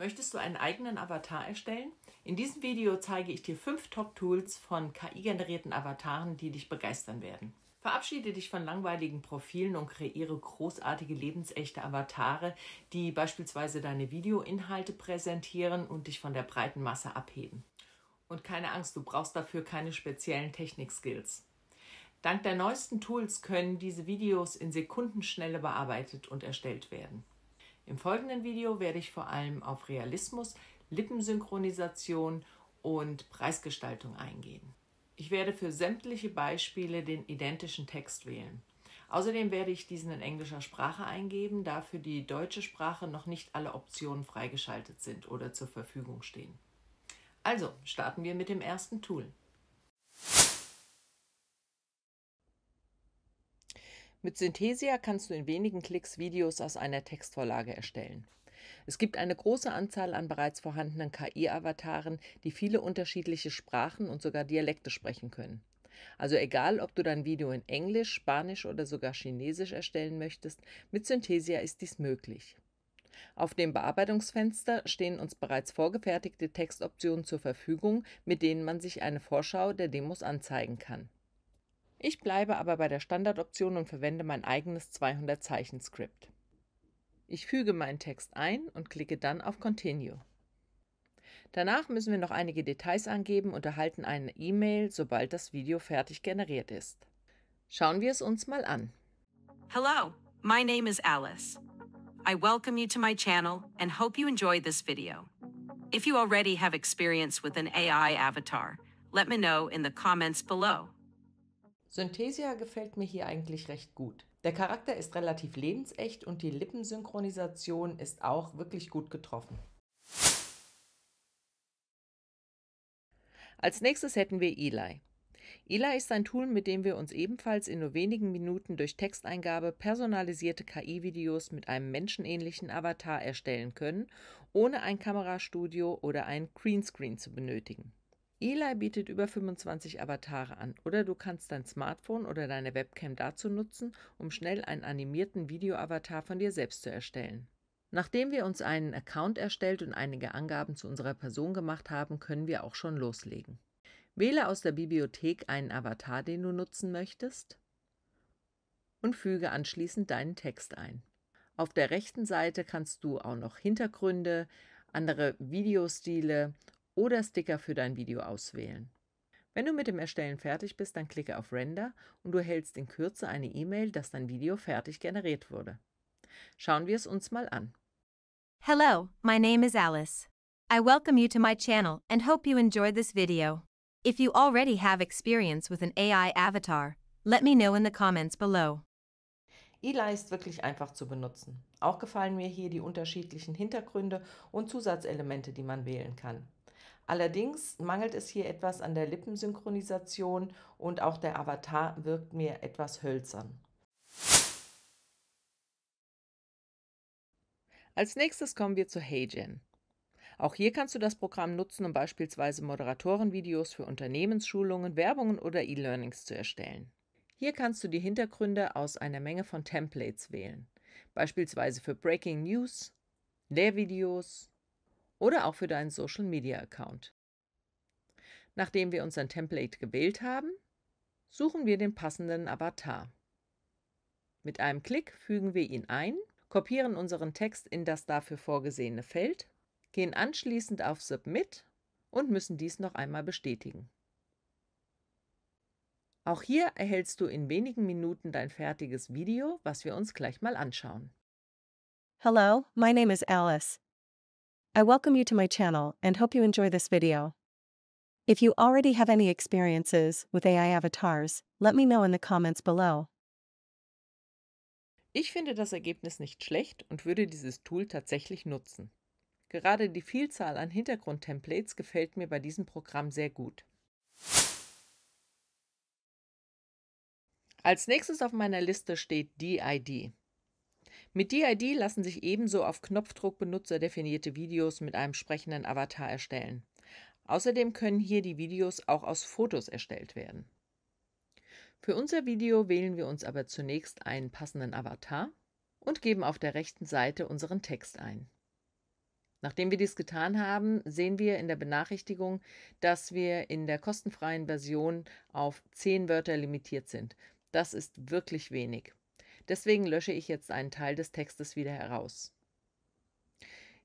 Möchtest du einen eigenen Avatar erstellen? In diesem Video zeige ich dir fünf Top-Tools von KI-generierten Avataren, die dich begeistern werden. Verabschiede dich von langweiligen Profilen und kreiere großartige lebensechte Avatare, die beispielsweise deine Videoinhalte präsentieren und dich von der breiten Masse abheben. Und keine Angst, du brauchst dafür keine speziellen Technik-Skills. Dank der neuesten Tools können diese Videos in Sekundenschnelle bearbeitet und erstellt werden. Im folgenden Video werde ich vor allem auf Realismus, Lippensynchronisation und Preisgestaltung eingehen. Ich werde für sämtliche Beispiele den identischen Text wählen. Außerdem werde ich diesen in englischer Sprache eingeben, da für die deutsche Sprache noch nicht alle Optionen freigeschaltet sind oder zur Verfügung stehen. Also starten wir mit dem ersten Tool. Mit Synthesia kannst du in wenigen Klicks Videos aus einer Textvorlage erstellen. Es gibt eine große Anzahl an bereits vorhandenen KI-Avataren, die viele unterschiedliche Sprachen und sogar Dialekte sprechen können. Also egal, ob du dein Video in Englisch, Spanisch oder sogar Chinesisch erstellen möchtest, mit Synthesia ist dies möglich. Auf dem Bearbeitungsfenster stehen uns bereits vorgefertigte Textoptionen zur Verfügung, mit denen man sich eine Vorschau der Demos anzeigen kann. Ich bleibe aber bei der Standardoption und verwende mein eigenes 200 Zeichen Skript. Ich füge meinen Text ein und klicke dann auf Continue. Danach müssen wir noch einige Details angeben und erhalten eine E-Mail, sobald das Video fertig generiert ist. Schauen wir es uns mal an. Hello, my name is Alice. I welcome you to my channel and hope you enjoy this video. If you already have experience with an AI avatar, let me know in the comments below. Synthesia gefällt mir hier eigentlich recht gut. Der Charakter ist relativ lebensecht und die Lippensynchronisation ist auch wirklich gut getroffen. Als nächstes hätten wir Eli. Eli ist ein Tool, mit dem wir uns ebenfalls in nur wenigen Minuten durch Texteingabe personalisierte KI-Videos mit einem menschenähnlichen Avatar erstellen können, ohne ein Kamerastudio oder ein Greenscreen zu benötigen. Eli bietet über 25 Avatare an oder du kannst dein Smartphone oder deine Webcam dazu nutzen, um schnell einen animierten Videoavatar von dir selbst zu erstellen. Nachdem wir uns einen Account erstellt und einige Angaben zu unserer Person gemacht haben, können wir auch schon loslegen. Wähle aus der Bibliothek einen Avatar, den du nutzen möchtest und füge anschließend deinen Text ein. Auf der rechten Seite kannst du auch noch Hintergründe, andere Videostile oder Sticker für dein Video auswählen. Wenn du mit dem Erstellen fertig bist, dann klicke auf Render und du erhältst in Kürze eine E-Mail, dass dein Video fertig generiert wurde. Schauen wir es uns mal an. Hello, my name is Alice. I welcome you to my channel and hope you enjoy this video. If you already have experience with an AI avatar, let me know in the comments below. Eli ist wirklich einfach zu benutzen. Auch gefallen mir hier die unterschiedlichen Hintergründe und Zusatzelemente, die man wählen kann. Allerdings mangelt es hier etwas an der Lippensynchronisation und auch der Avatar wirkt mir etwas hölzern. Als nächstes kommen wir zu HeyGen. Auch hier kannst du das Programm nutzen, um beispielsweise Moderatorenvideos für Unternehmensschulungen, Werbungen oder E-Learnings zu erstellen. Hier kannst du die Hintergründe aus einer Menge von Templates wählen, beispielsweise für Breaking News, Lehrvideos, oder auch für deinen Social Media Account. Nachdem wir unseren Template gewählt haben, suchen wir den passenden Avatar. Mit einem Klick fügen wir ihn ein, kopieren unseren Text in das dafür vorgesehene Feld, gehen anschließend auf Submit und müssen dies noch einmal bestätigen. Auch hier erhältst du in wenigen Minuten dein fertiges Video, was wir uns gleich mal anschauen. Hello, my name is Alice. I welcome you to my channel and hope you enjoy this video. If you already have any experiences with AI Avatars, let me know in the comments below. Ich finde das Ergebnis nicht schlecht und würde dieses Tool tatsächlich nutzen. Gerade die Vielzahl an Hintergrundtemplates gefällt mir bei diesem Programm sehr gut. Als nächstes auf meiner Liste steht DID. Mit DID lassen sich ebenso auf Knopfdruck benutzerdefinierte Videos mit einem sprechenden Avatar erstellen. Außerdem können hier die Videos auch aus Fotos erstellt werden. Für unser Video wählen wir uns aber zunächst einen passenden Avatar und geben auf der rechten Seite unseren Text ein. Nachdem wir dies getan haben, sehen wir in der Benachrichtigung, dass wir in der kostenfreien Version auf 10 Wörter limitiert sind. Das ist wirklich wenig. Deswegen lösche ich jetzt einen Teil des Textes wieder heraus.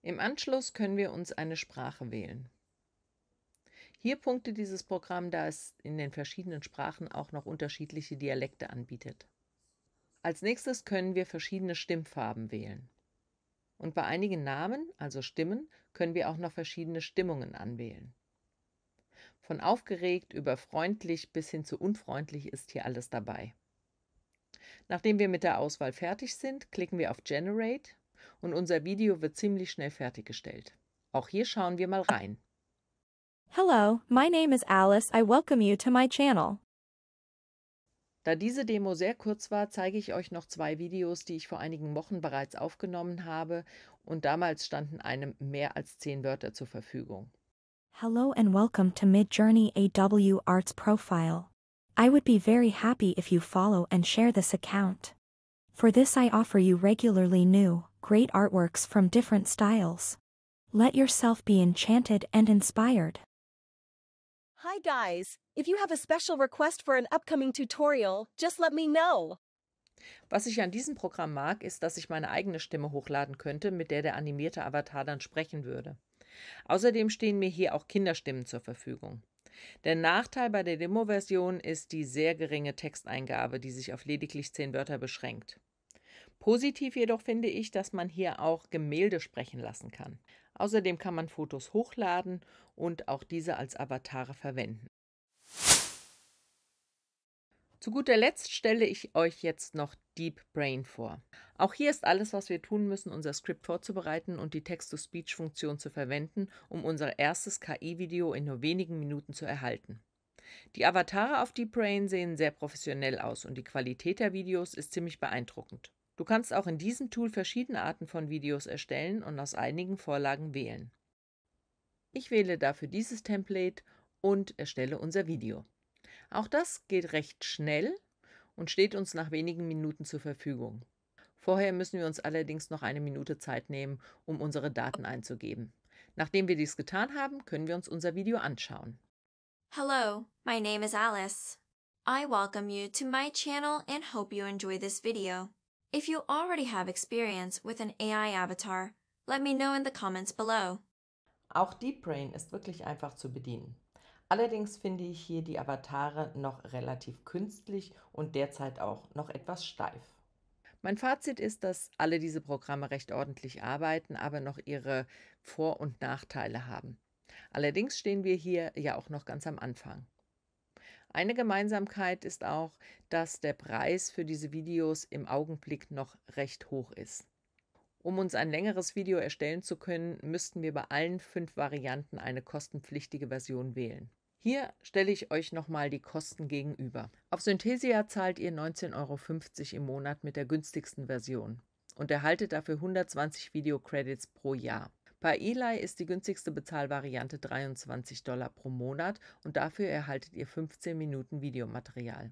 Im Anschluss können wir uns eine Sprache wählen. Hier punkte dieses Programm, da es in den verschiedenen Sprachen auch noch unterschiedliche Dialekte anbietet. Als nächstes können wir verschiedene Stimmfarben wählen. Und bei einigen Namen, also Stimmen, können wir auch noch verschiedene Stimmungen anwählen. Von aufgeregt über freundlich bis hin zu unfreundlich ist hier alles dabei. Nachdem wir mit der Auswahl fertig sind, klicken wir auf Generate und unser Video wird ziemlich schnell fertiggestellt. Auch hier schauen wir mal rein. Hello, my name is Alice. I welcome you to my channel. Da diese Demo sehr kurz war, zeige ich euch noch zwei Videos, die ich vor einigen Wochen bereits aufgenommen habe und damals standen einem mehr als zehn Wörter zur Verfügung. Hello and welcome to Midjourney AW Arts Profile. I would be very happy if you follow and share this account. For this I offer you regularly new, great artworks from different styles. Let yourself be enchanted and inspired. Hi guys, if you have a special request for an upcoming tutorial, just let me know. Was ich an diesem Programm mag, ist, dass ich meine eigene Stimme hochladen könnte, mit der der animierte Avatar dann sprechen würde. Außerdem stehen mir hier auch Kinderstimmen zur Verfügung. Der Nachteil bei der Demo-Version ist die sehr geringe Texteingabe, die sich auf lediglich zehn Wörter beschränkt. Positiv jedoch finde ich, dass man hier auch Gemälde sprechen lassen kann. Außerdem kann man Fotos hochladen und auch diese als Avatare verwenden. Zu guter Letzt stelle ich euch jetzt noch Deep Brain vor. Auch hier ist alles, was wir tun müssen, unser Skript vorzubereiten und die Text-to-Speech-Funktion zu verwenden, um unser erstes KI-Video in nur wenigen Minuten zu erhalten. Die Avatare auf Deep Brain sehen sehr professionell aus und die Qualität der Videos ist ziemlich beeindruckend. Du kannst auch in diesem Tool verschiedene Arten von Videos erstellen und aus einigen Vorlagen wählen. Ich wähle dafür dieses Template und erstelle unser Video. Auch das geht recht schnell und steht uns nach wenigen Minuten zur Verfügung. Vorher müssen wir uns allerdings noch eine Minute Zeit nehmen, um unsere Daten einzugeben. Nachdem wir dies getan haben, können wir uns unser Video anschauen. Hello, my name is Alice. I welcome you to my channel and hope you enjoy this video. If you already have experience with an AI avatar, let me know in the comments below. Auch DeepBrain ist wirklich einfach zu bedienen. Allerdings finde ich hier die Avatare noch relativ künstlich und derzeit auch noch etwas steif. Mein Fazit ist, dass alle diese Programme recht ordentlich arbeiten, aber noch ihre Vor- und Nachteile haben. Allerdings stehen wir hier ja auch noch ganz am Anfang. Eine Gemeinsamkeit ist auch, dass der Preis für diese Videos im Augenblick noch recht hoch ist. Um uns ein längeres Video erstellen zu können, müssten wir bei allen fünf Varianten eine kostenpflichtige Version wählen. Hier stelle ich euch nochmal die Kosten gegenüber. Auf Synthesia zahlt ihr 19,50 Euro im Monat mit der günstigsten Version und erhaltet dafür 120 Video-Credits pro Jahr. Bei Eli ist die günstigste Bezahlvariante 23 Dollar pro Monat und dafür erhaltet ihr 15 Minuten Videomaterial.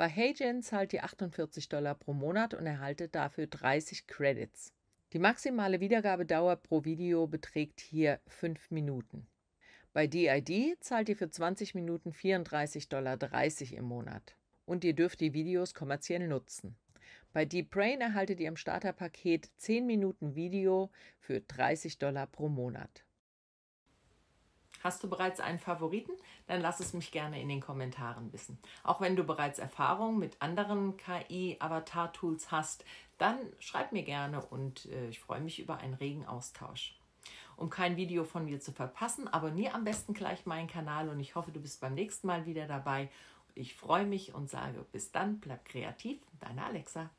Bei HeyGen zahlt ihr 48 Dollar pro Monat und erhaltet dafür 30 Credits. Die maximale Wiedergabedauer pro Video beträgt hier 5 Minuten. Bei DID zahlt ihr für 20 Minuten 34,30 Dollar im Monat und ihr dürft die Videos kommerziell nutzen. Bei Deep Brain erhaltet ihr im Starterpaket 10 Minuten Video für 30 Dollar pro Monat. Hast du bereits einen Favoriten? Dann lass es mich gerne in den Kommentaren wissen. Auch wenn du bereits Erfahrungen mit anderen KI-Avatar-Tools hast, dann schreib mir gerne und äh, ich freue mich über einen regen Austausch. Um kein Video von mir zu verpassen, abonniere am besten gleich meinen Kanal und ich hoffe, du bist beim nächsten Mal wieder dabei. Ich freue mich und sage bis dann, bleib kreativ, deine Alexa.